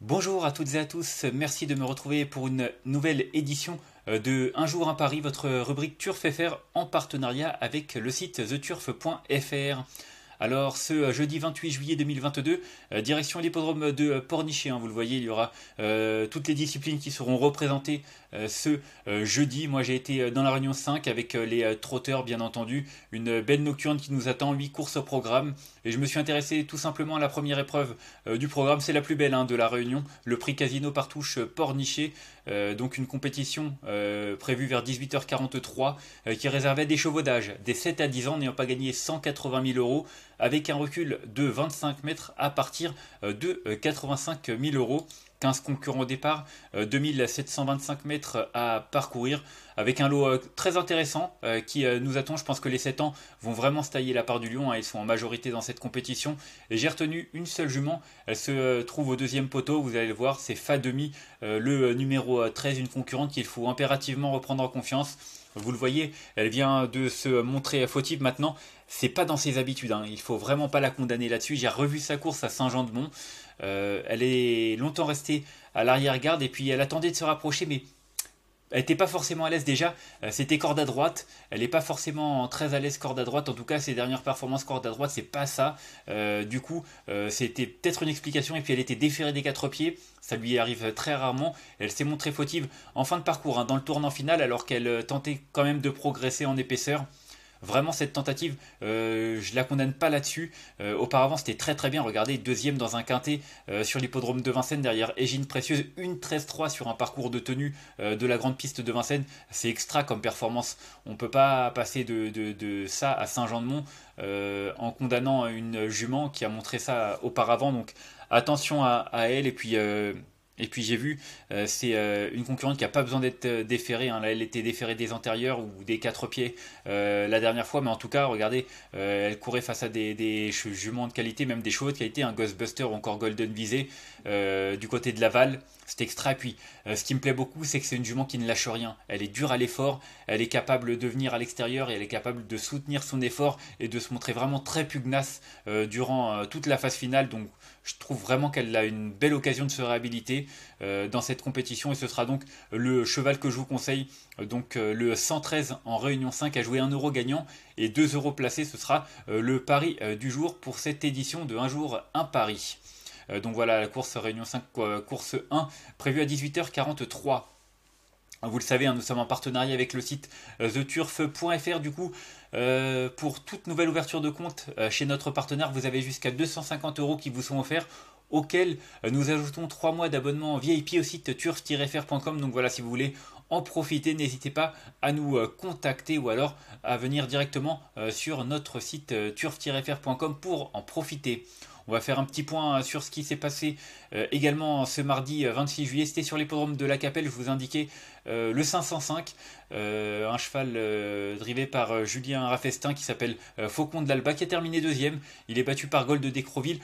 Bonjour à toutes et à tous, merci de me retrouver pour une nouvelle édition euh, de Un jour à Paris, votre rubrique Turf en partenariat avec le site theturf.fr. Alors ce euh, jeudi 28 juillet 2022, euh, direction l'hippodrome de euh, Pornichet, hein, vous le voyez, il y aura toutes les disciplines qui seront représentées ce jeudi. Moi j'ai été dans la Réunion 5 avec les trotteurs bien entendu, une belle nocturne qui nous attend, 8 courses au programme. Et je me suis intéressé tout simplement à la première épreuve du programme, c'est la plus belle hein, de la Réunion, le prix Casino Partouche Pornichet, donc une compétition prévue vers 18h43 qui réservait des chevaux d'âge des 7 à 10 ans n'ayant pas gagné 180 000 euros avec un recul de 25 mètres à partir euh, de 85 euh, 000 euros. 15 concurrents au départ, 2725 euh, mètres à parcourir, avec un lot très intéressant qui nous attend. Je pense que les 7 ans vont vraiment se tailler la part du lion, hein. ils sont en majorité dans cette compétition. J'ai retenu une seule jument, elle se trouve au deuxième poteau, vous allez le voir, c'est Fademi, le numéro 13, une concurrente qu'il faut impérativement reprendre en confiance. Vous le voyez, elle vient de se montrer fautive maintenant c'est pas dans ses habitudes. Hein. Il faut vraiment pas la condamner là-dessus. J'ai revu sa course à Saint-Jean-de-Mont. Euh, elle est longtemps restée à l'arrière-garde et puis elle attendait de se rapprocher, mais elle n'était pas forcément à l'aise déjà. Euh, c'était corde à droite. Elle n'est pas forcément très à l'aise corde à droite. En tout cas, ses dernières performances corde à droite, c'est pas ça. Euh, du coup, c'était peut-être une explication. Et puis, elle était déférée des quatre pieds. Ça lui arrive très rarement. Elle s'est montrée fautive en fin de parcours, hein, dans le tournant final, alors qu'elle tentait quand même de progresser en épaisseur. Vraiment, cette tentative, euh, je la condamne pas là-dessus. Euh, auparavant, c'était très très bien. Regardez, deuxième dans un quintet euh, sur l'hippodrome de Vincennes derrière Égine Précieuse, une 13-3 sur un parcours de tenue euh, de la grande piste de Vincennes. C'est extra comme performance. On peut pas passer de, de, ça à Saint-Jean-de-Mont en condamnant une jument qui a montré ça auparavant. Donc attention à, à elle et puis et puis j'ai vu, euh, c'est euh, une concurrente qui n'a pas besoin d'être euh, déférée. Hein. Là, elle était déférée des antérieurs ou des quatre pieds la dernière fois. Mais en tout cas, regardez, elle courait face à des, juments de qualité, même des chevaux de qualité, un Ghostbuster ou encore Golden Visé du côté de Laval. C'est extra. Et puis, ce qui me plaît beaucoup, c'est que c'est une jument qui ne lâche rien. Elle est dure à l'effort, elle est capable de venir à l'extérieur et elle est capable de soutenir son effort et de se montrer vraiment très pugnace durant toute la phase finale. Donc, je trouve vraiment qu'elle a une belle occasion de se réhabiliter. Euh, dans cette compétition et ce sera donc le cheval que je vous conseille, donc euh, le 113 en Réunion 5 à jouer 1 euro gagnant et 2 euros placés, ce sera euh, le pari du jour pour cette édition de 1 jour, 1 pari. Donc voilà la course Réunion 5, course 1, prévue à 18h43. Ah, vous le savez, hein, nous sommes en partenariat avec le site euh, theturf.fr. Du coup, euh, pour toute nouvelle ouverture de compte euh, chez notre partenaire, vous avez jusqu'à 250 euros qui vous sont offerts auxquels nous ajoutons 3 mois d'abonnement VIP au site turf-fr.com. Donc voilà, si vous voulez en profiter, n'hésitez pas à nous contacter ou alors à venir directement sur notre site turf-fr.com pour en profiter. On va faire un petit point euh, sur ce qui s'est passé euh, également ce mardi 26 euh, juillet. C'était sur l'hippodrome de la Capelle, je vous indiquais le 505. Euh, un cheval euh, drivé par euh, Julien Rafestin qui s'appelle Faucon de l'Alba, qui a terminé deuxième. Il est battu par Gold de Décroville,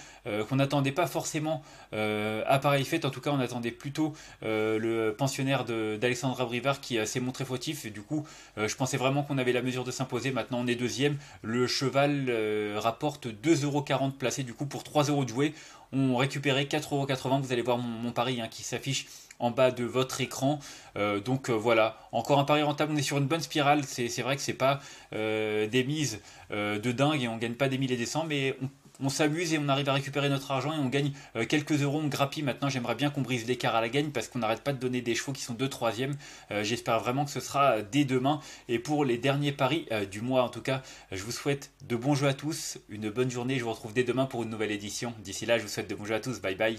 qu'on n'attendait pas forcément à pareille fête. En tout cas, on attendait plutôt le pensionnaire d'Alexandre Abrivard qui s'est montré fautif. Et du coup, je pensais vraiment qu'on avait la mesure de s'imposer. Maintenant, on est deuxième. Le cheval rapporte 2,40€ placé du coup pour 3€ de jouer. On récupéré 4,80€. Vous allez voir mon, pari hein, qui s'affiche en bas de votre écran. Euh, donc euh, voilà, encore un pari rentable, on est sur une bonne spirale. C'est vrai que c'est pas euh, des mises de dingue et on gagne pas des milliers et des cents, mais on on s'amuse et on arrive à récupérer notre argent et on gagne euh, quelques euros, on grappille. Maintenant, j'aimerais bien qu'on brise l'écart à la gagne parce qu'on n'arrête pas de donner des chevaux qui sont deux troisièmes. Euh, j'espère vraiment que ce sera euh, dès demain. Et pour les derniers paris du mois, en tout cas, je vous souhaite de bons jeux à tous, une bonne journée. Je vous retrouve dès demain pour une nouvelle édition. D'ici là, je vous souhaite de bons jeux à tous. Bye bye.